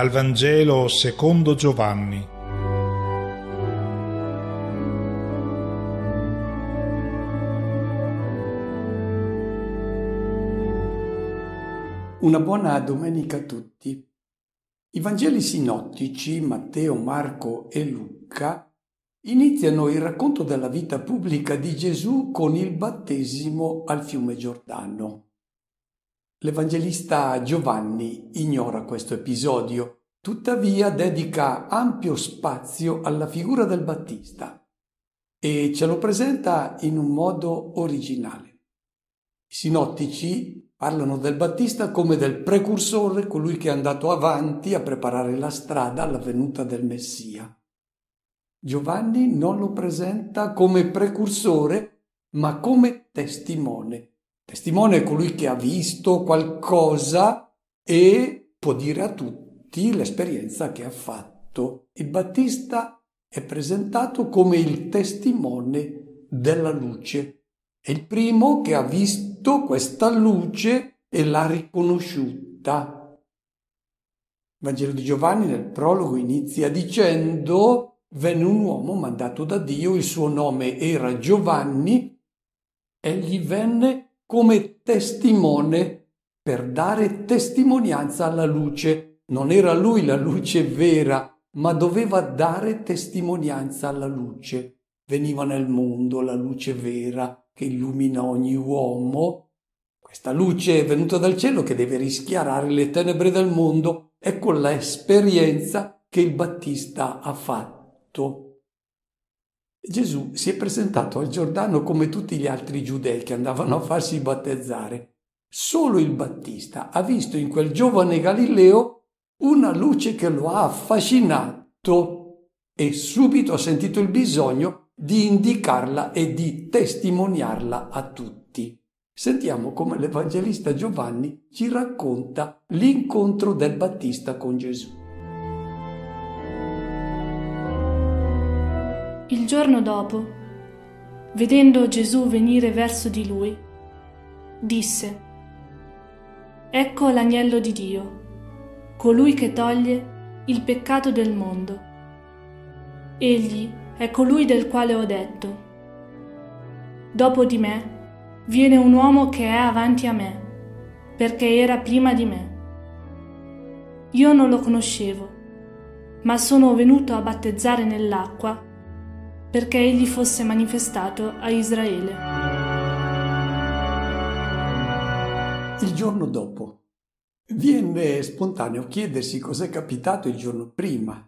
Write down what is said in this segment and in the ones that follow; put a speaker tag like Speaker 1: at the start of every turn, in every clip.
Speaker 1: dal Vangelo secondo Giovanni. Una buona domenica a tutti. I Vangeli sinottici Matteo, Marco e Luca iniziano il racconto della vita pubblica di Gesù con il battesimo al fiume Giordano. L'Evangelista Giovanni ignora questo episodio, tuttavia dedica ampio spazio alla figura del Battista e ce lo presenta in un modo originale. I sinottici parlano del Battista come del precursore, colui che è andato avanti a preparare la strada alla venuta del Messia. Giovanni non lo presenta come precursore, ma come testimone Testimone è colui che ha visto qualcosa e può dire a tutti l'esperienza che ha fatto. Il Battista è presentato come il testimone della luce. È il primo che ha visto questa luce e l'ha riconosciuta. Il Vangelo di Giovanni nel prologo inizia dicendo venne un uomo mandato da Dio, il suo nome era Giovanni, egli venne come testimone per dare testimonianza alla luce. Non era lui la luce vera, ma doveva dare testimonianza alla luce. Veniva nel mondo la luce vera che illumina ogni uomo. Questa luce è venuta dal cielo che deve rischiarare le tenebre del mondo. Ecco l'esperienza che il Battista ha fatto. Gesù si è presentato al Giordano come tutti gli altri giudei che andavano a farsi battezzare. Solo il Battista ha visto in quel giovane Galileo una luce che lo ha affascinato e subito ha sentito il bisogno di indicarla e di testimoniarla a tutti. Sentiamo come l'Evangelista Giovanni ci racconta l'incontro del Battista con Gesù. giorno dopo, vedendo Gesù venire verso di lui, disse, Ecco l'agnello di Dio, colui che toglie il peccato del mondo. Egli è colui del quale ho detto, Dopo di me viene un uomo che è avanti a me, perché era prima di me. Io non lo conoscevo, ma sono venuto a battezzare nell'acqua perché egli fosse manifestato a Israele. Il giorno dopo. Viene spontaneo chiedersi cos'è capitato il giorno prima.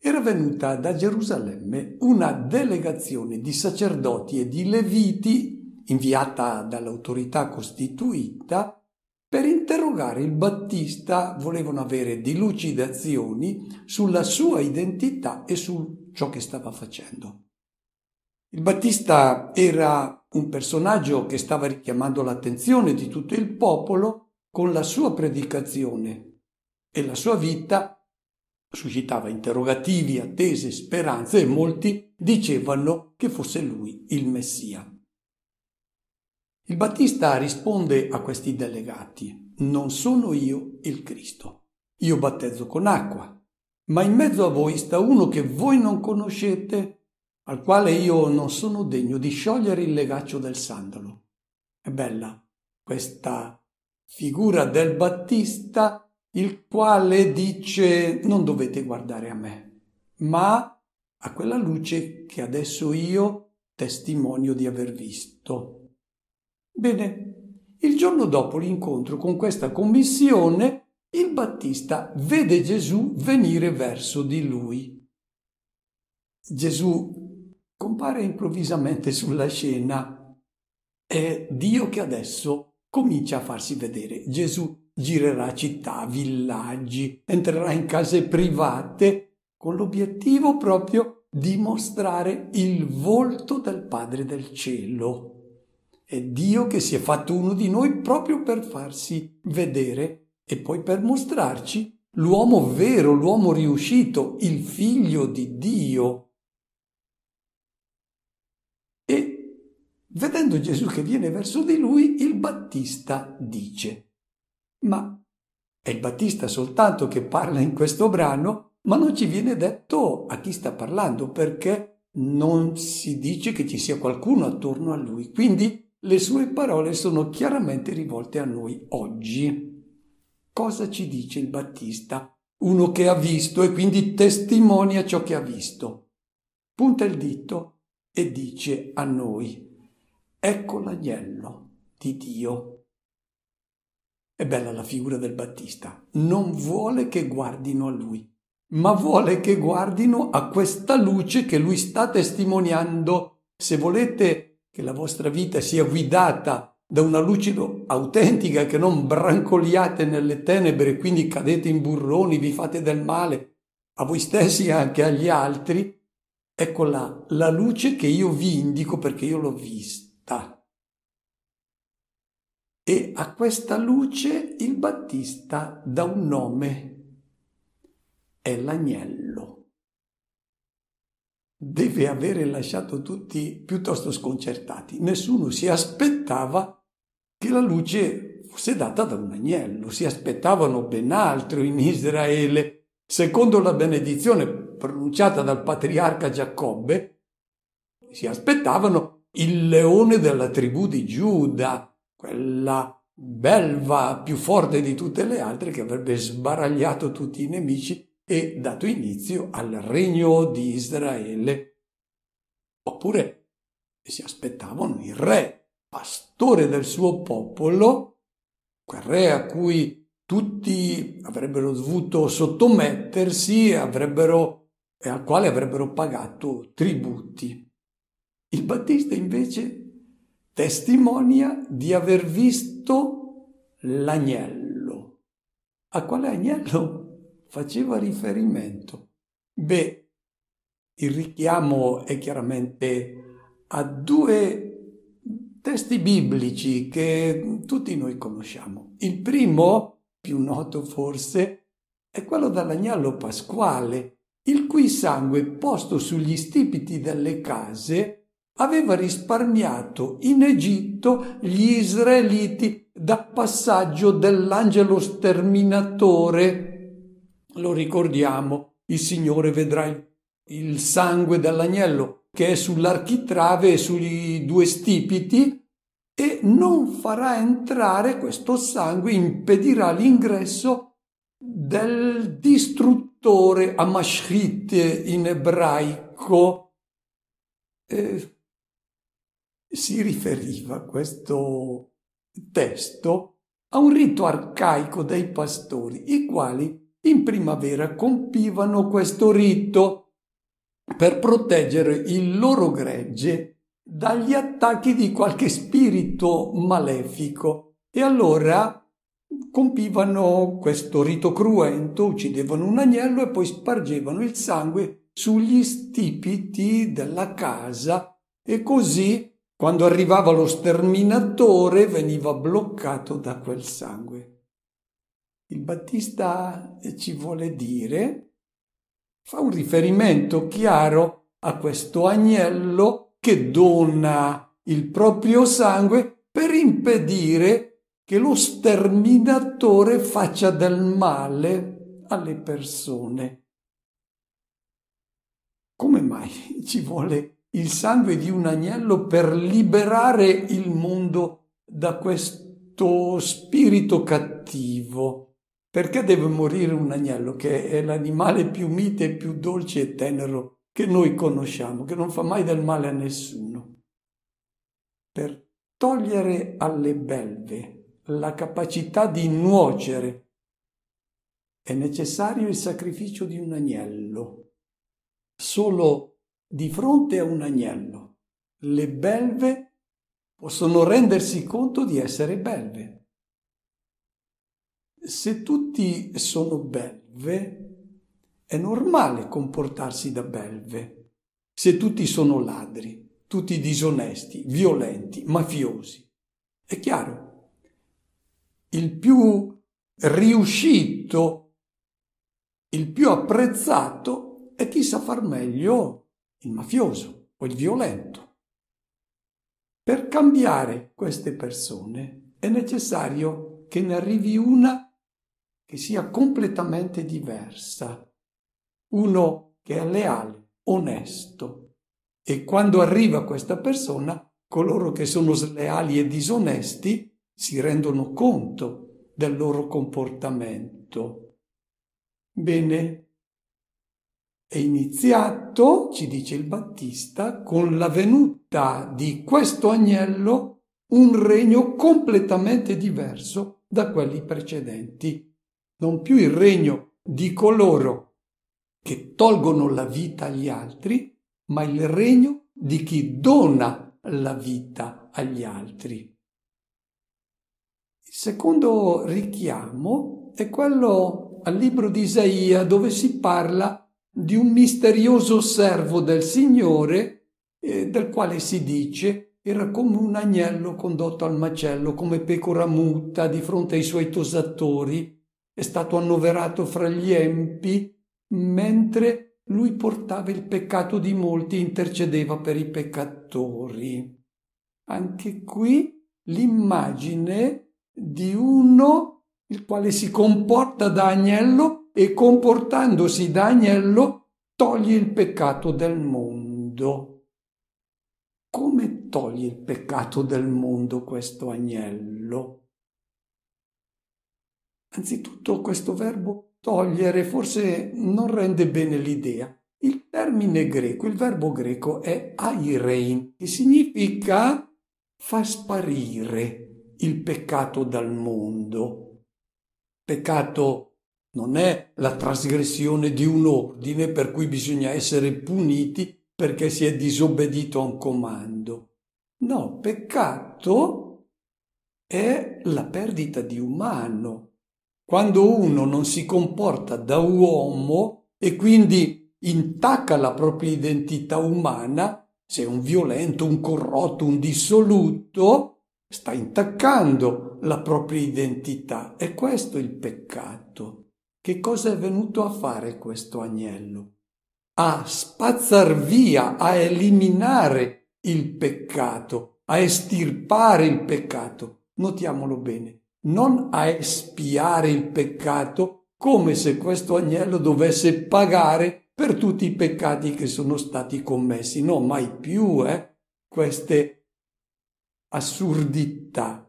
Speaker 1: Era venuta da Gerusalemme una delegazione di sacerdoti e di leviti inviata dall'autorità costituita per interrogare il Battista volevano avere dilucidazioni sulla sua identità e sul ciò che stava facendo. Il Battista era un personaggio che stava richiamando l'attenzione di tutto il popolo con la sua predicazione e la sua vita suscitava interrogativi, attese, speranze e molti dicevano che fosse lui il Messia. Il Battista risponde a questi delegati, non sono io il Cristo. Io battezzo con acqua, ma in mezzo a voi sta uno che voi non conoscete, al quale io non sono degno di sciogliere il legaccio del sandalo. È bella questa figura del Battista, il quale dice non dovete guardare a me, ma a quella luce che adesso io testimonio di aver visto. Bene, il giorno dopo l'incontro con questa commissione, Battista vede Gesù venire verso di lui. Gesù compare improvvisamente sulla scena. È Dio che adesso comincia a farsi vedere. Gesù girerà città, villaggi, entrerà in case private con l'obiettivo proprio di mostrare il volto del Padre del Cielo. È Dio che si è fatto uno di noi proprio per farsi vedere e poi per mostrarci l'uomo vero, l'uomo riuscito, il figlio di Dio. E vedendo Gesù che viene verso di lui, il Battista dice, ma è il Battista soltanto che parla in questo brano, ma non ci viene detto a chi sta parlando perché non si dice che ci sia qualcuno attorno a lui. Quindi le sue parole sono chiaramente rivolte a noi oggi. Cosa ci dice il Battista? Uno che ha visto e quindi testimonia ciò che ha visto. Punta il dito e dice a noi, ecco l'agnello di Dio. È bella la figura del Battista. Non vuole che guardino a lui, ma vuole che guardino a questa luce che lui sta testimoniando. Se volete che la vostra vita sia guidata da una luce autentica che non brancoliate nelle tenebre, quindi cadete in burroni, vi fate del male a voi stessi e anche agli altri. Ecco là, la luce che io vi indico perché io l'ho vista. E a questa luce il Battista dà un nome, è l'agnello deve avere lasciato tutti piuttosto sconcertati. Nessuno si aspettava che la luce fosse data da un agnello. Si aspettavano ben altro in Israele. Secondo la benedizione pronunciata dal patriarca Giacobbe, si aspettavano il leone della tribù di Giuda, quella belva più forte di tutte le altre che avrebbe sbaragliato tutti i nemici e dato inizio al regno di Israele. Oppure si aspettavano il re pastore del suo popolo, quel re a cui tutti avrebbero dovuto sottomettersi avrebbero, e al quale avrebbero pagato tributi. Il Battista invece testimonia di aver visto l'agnello. A quale agnello faceva riferimento? Beh, il richiamo è chiaramente a due testi biblici che tutti noi conosciamo. Il primo, più noto forse, è quello dell'agnello pasquale, il cui sangue posto sugli stipiti delle case aveva risparmiato in Egitto gli israeliti da passaggio dell'angelo sterminatore. Lo ricordiamo, il Signore vedrà il il sangue dell'agnello che è sull'architrave e sui due stipiti e non farà entrare questo sangue, impedirà l'ingresso del distruttore amashrit in ebraico. Eh, si riferiva questo testo a un rito arcaico dei pastori, i quali in primavera compivano questo rito per proteggere il loro gregge dagli attacchi di qualche spirito malefico e allora compivano questo rito cruento, uccidevano un agnello e poi spargevano il sangue sugli stipiti della casa e così quando arrivava lo sterminatore veniva bloccato da quel sangue. Il Battista ci vuole dire fa un riferimento chiaro a questo agnello che dona il proprio sangue per impedire che lo sterminatore faccia del male alle persone. Come mai ci vuole il sangue di un agnello per liberare il mondo da questo spirito cattivo? Perché deve morire un agnello che è l'animale più mite, più dolce e tenero che noi conosciamo, che non fa mai del male a nessuno? Per togliere alle belve la capacità di nuocere è necessario il sacrificio di un agnello. Solo di fronte a un agnello le belve possono rendersi conto di essere belve se tutti sono belve, è normale comportarsi da belve. Se tutti sono ladri, tutti disonesti, violenti, mafiosi, è chiaro. Il più riuscito, il più apprezzato è chi sa far meglio il mafioso o il violento. Per cambiare queste persone è necessario che ne arrivi una che sia completamente diversa. Uno che è leale, onesto. E quando arriva questa persona, coloro che sono sleali e disonesti si rendono conto del loro comportamento. Bene, è iniziato, ci dice il Battista, con la venuta di questo agnello un regno completamente diverso da quelli precedenti non più il regno di coloro che tolgono la vita agli altri, ma il regno di chi dona la vita agli altri. Il secondo richiamo è quello al libro di Isaia dove si parla di un misterioso servo del Signore eh, del quale si dice era come un agnello condotto al macello, come pecora muta di fronte ai suoi tosatori è stato annoverato fra gli empi mentre lui portava il peccato di molti, e intercedeva per i peccatori. Anche qui l'immagine di uno il quale si comporta da agnello e comportandosi da agnello toglie il peccato del mondo. Come toglie il peccato del mondo questo agnello? Anzitutto questo verbo togliere forse non rende bene l'idea. Il termine greco, il verbo greco è airein, che significa far sparire il peccato dal mondo. Peccato non è la trasgressione di un ordine per cui bisogna essere puniti perché si è disobbedito a un comando. No, peccato è la perdita di umano, quando uno non si comporta da uomo e quindi intacca la propria identità umana, se è un violento, un corrotto, un dissoluto, sta intaccando la propria identità. E questo è il peccato. Che cosa è venuto a fare questo agnello? A spazzar via, a eliminare il peccato, a estirpare il peccato. Notiamolo bene non a espiare il peccato come se questo agnello dovesse pagare per tutti i peccati che sono stati commessi. No, mai più eh, queste assurdità.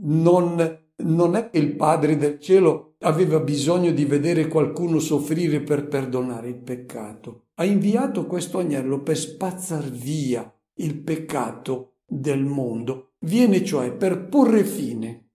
Speaker 1: Non, non è che il Padre del cielo aveva bisogno di vedere qualcuno soffrire per perdonare il peccato. Ha inviato questo agnello per spazzar via il peccato del mondo. Viene cioè per porre fine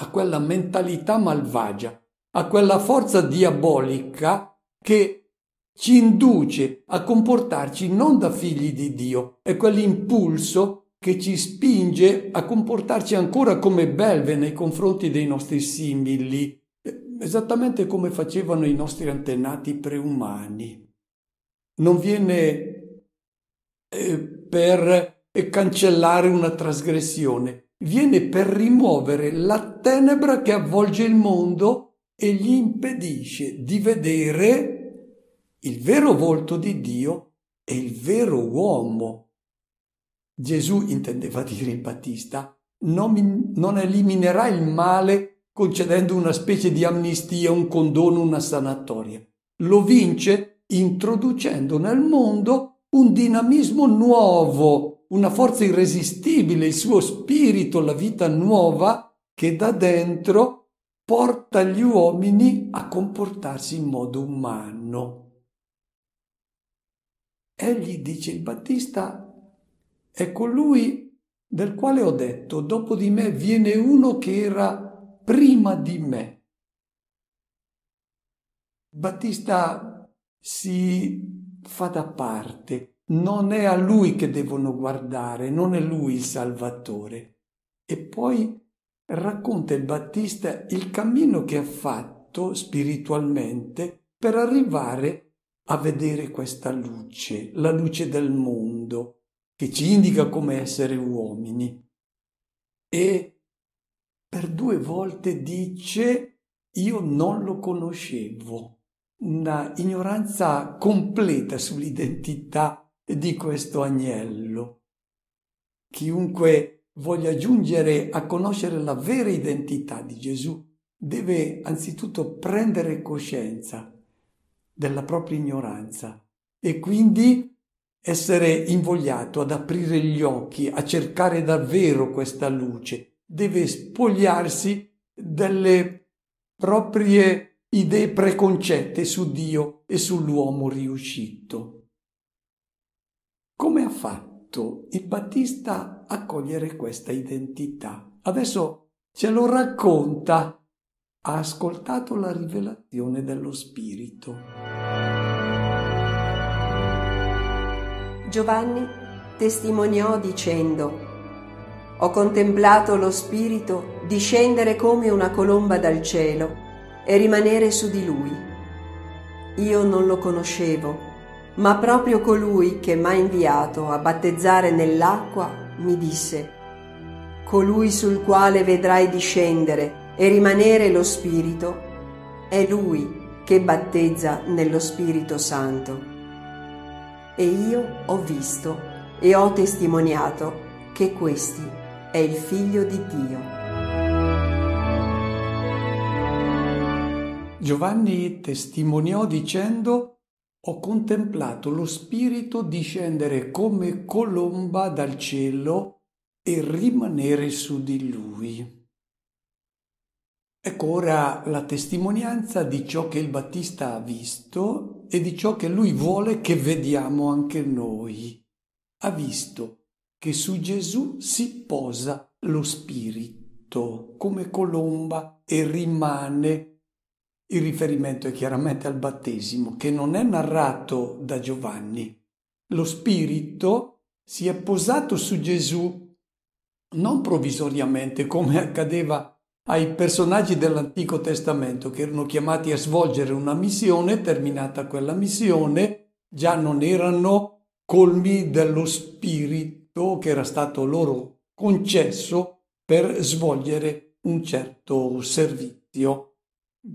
Speaker 1: a quella mentalità malvagia, a quella forza diabolica che ci induce a comportarci non da figli di Dio, è quell'impulso che ci spinge a comportarci ancora come belve nei confronti dei nostri simili, esattamente come facevano i nostri antenati preumani. Non viene eh, per cancellare una trasgressione, viene per rimuovere la tenebra che avvolge il mondo e gli impedisce di vedere il vero volto di Dio e il vero uomo. Gesù intendeva dire il Battista, non, non eliminerà il male concedendo una specie di amnistia, un condono, una sanatoria. Lo vince introducendo nel mondo un dinamismo nuovo, una forza irresistibile, il suo spirito, la vita nuova che da dentro porta gli uomini a comportarsi in modo umano. Egli dice il Battista è colui del quale ho detto dopo di me viene uno che era prima di me. Battista si fa da parte. Non è a lui che devono guardare, non è lui il Salvatore. E poi racconta il Battista il cammino che ha fatto spiritualmente per arrivare a vedere questa luce, la luce del mondo, che ci indica come essere uomini. E per due volte dice io non lo conoscevo una ignoranza completa sull'identità di questo agnello. Chiunque voglia giungere a conoscere la vera identità di Gesù deve anzitutto prendere coscienza della propria ignoranza e quindi essere invogliato ad aprire gli occhi, a cercare davvero questa luce, deve spogliarsi delle proprie idee preconcette su Dio e sull'uomo riuscito. Come ha fatto il Battista a cogliere questa identità? Adesso ce lo racconta. Ha ascoltato la rivelazione dello Spirito. Giovanni testimoniò dicendo, ho contemplato lo Spirito discendere come una colomba dal cielo e rimanere su di lui. Io non lo conoscevo, ma proprio colui che m'ha inviato a battezzare nell'acqua mi disse, colui sul quale vedrai discendere e rimanere lo Spirito, è lui che battezza nello Spirito Santo. E io ho visto e ho testimoniato che questi è il figlio di Dio. Giovanni testimoniò dicendo ho contemplato lo Spirito discendere come colomba dal cielo e rimanere su di lui. Ecco ora la testimonianza di ciò che il Battista ha visto e di ciò che lui vuole che vediamo anche noi. Ha visto che su Gesù si posa lo Spirito come colomba e rimane il riferimento è chiaramente al battesimo che non è narrato da Giovanni. Lo Spirito si è posato su Gesù non provvisoriamente come accadeva ai personaggi dell'Antico Testamento che erano chiamati a svolgere una missione, terminata quella missione, già non erano colmi dello spirito che era stato loro concesso per svolgere un certo servizio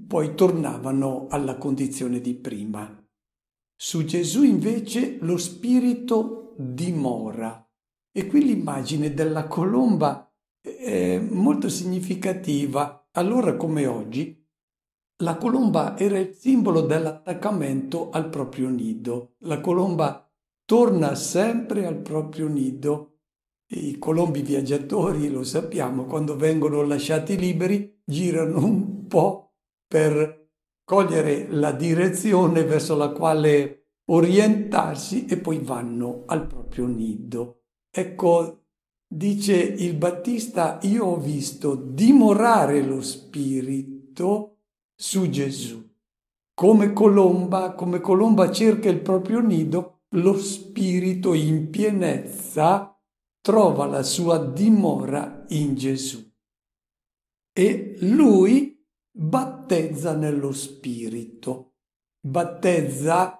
Speaker 1: poi tornavano alla condizione di prima. Su Gesù invece lo Spirito dimora. E qui l'immagine della colomba eh, è molto significativa. Allora come oggi, la colomba era il simbolo dell'attaccamento al proprio nido. La colomba torna sempre al proprio nido. I colombi viaggiatori, lo sappiamo, quando vengono lasciati liberi, girano un po' per cogliere la direzione verso la quale orientarsi e poi vanno al proprio nido. Ecco, dice il Battista, io ho visto dimorare lo spirito su Gesù. Come colomba, come colomba cerca il proprio nido, lo spirito in pienezza trova la sua dimora in Gesù. E lui battezza nello spirito. Battezza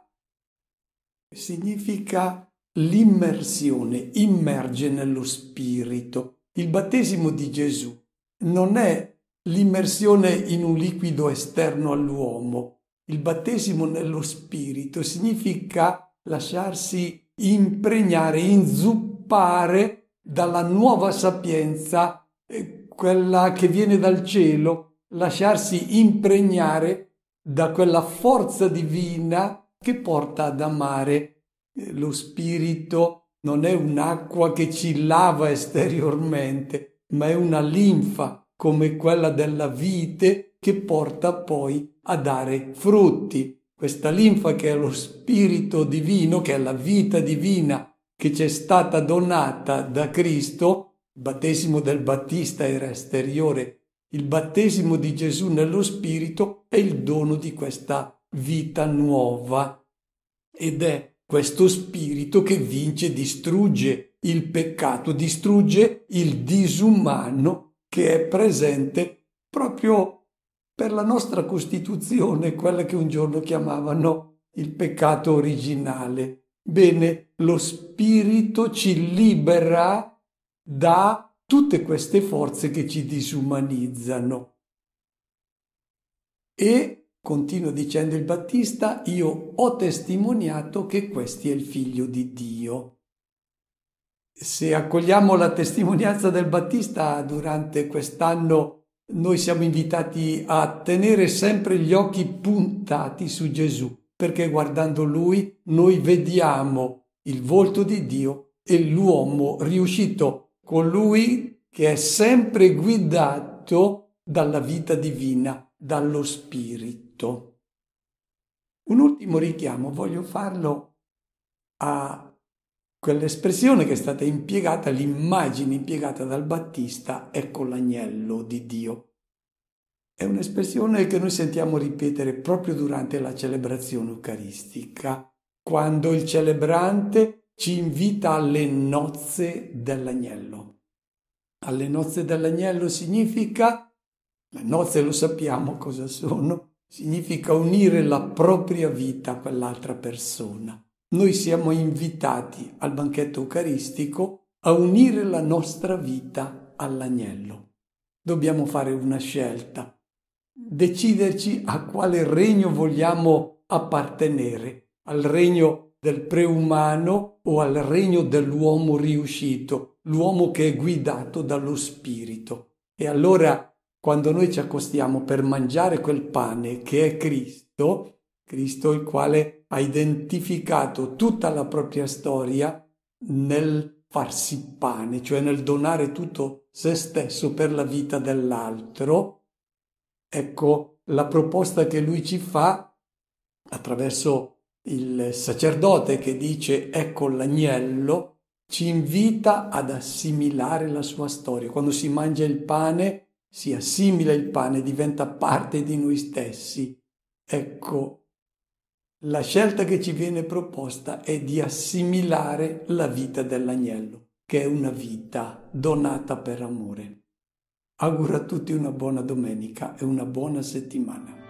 Speaker 1: significa l'immersione, immerge nello spirito. Il battesimo di Gesù non è l'immersione in un liquido esterno all'uomo. Il battesimo nello spirito significa lasciarsi impregnare, inzuppare dalla nuova sapienza, eh, quella che viene dal cielo, lasciarsi impregnare da quella forza divina che porta ad amare. Lo spirito non è un'acqua che ci lava esteriormente, ma è una linfa come quella della vite che porta poi a dare frutti. Questa linfa che è lo spirito divino, che è la vita divina che ci è stata donata da Cristo, il battesimo del Battista era esteriore il battesimo di Gesù nello Spirito è il dono di questa vita nuova ed è questo Spirito che vince, distrugge il peccato, distrugge il disumano che è presente proprio per la nostra Costituzione, quella che un giorno chiamavano il peccato originale. Bene, lo Spirito ci libera da tutte queste forze che ci disumanizzano. E, continua dicendo il Battista, io ho testimoniato che questi è il figlio di Dio. Se accogliamo la testimonianza del Battista durante quest'anno noi siamo invitati a tenere sempre gli occhi puntati su Gesù, perché guardando lui noi vediamo il volto di Dio e l'uomo riuscito colui che è sempre guidato dalla vita divina, dallo Spirito. Un ultimo richiamo voglio farlo a quell'espressione che è stata impiegata, l'immagine impiegata dal Battista, ecco l'agnello di Dio. È un'espressione che noi sentiamo ripetere proprio durante la celebrazione eucaristica, quando il celebrante ci invita alle nozze dell'agnello. Alle nozze dell'agnello significa, le nozze lo sappiamo cosa sono, significa unire la propria vita a quell'altra persona. Noi siamo invitati al banchetto eucaristico a unire la nostra vita all'agnello. Dobbiamo fare una scelta, deciderci a quale regno vogliamo appartenere, al regno del preumano o al regno dell'uomo riuscito, l'uomo che è guidato dallo Spirito. E allora, quando noi ci accostiamo per mangiare quel pane che è Cristo, Cristo il quale ha identificato tutta la propria storia nel farsi pane, cioè nel donare tutto se stesso per la vita dell'altro, ecco la proposta che lui ci fa attraverso il sacerdote che dice ecco l'agnello ci invita ad assimilare la sua storia. Quando si mangia il pane, si assimila il pane, diventa parte di noi stessi. Ecco, la scelta che ci viene proposta è di assimilare la vita dell'agnello, che è una vita donata per amore. Auguro a tutti una buona domenica e una buona settimana.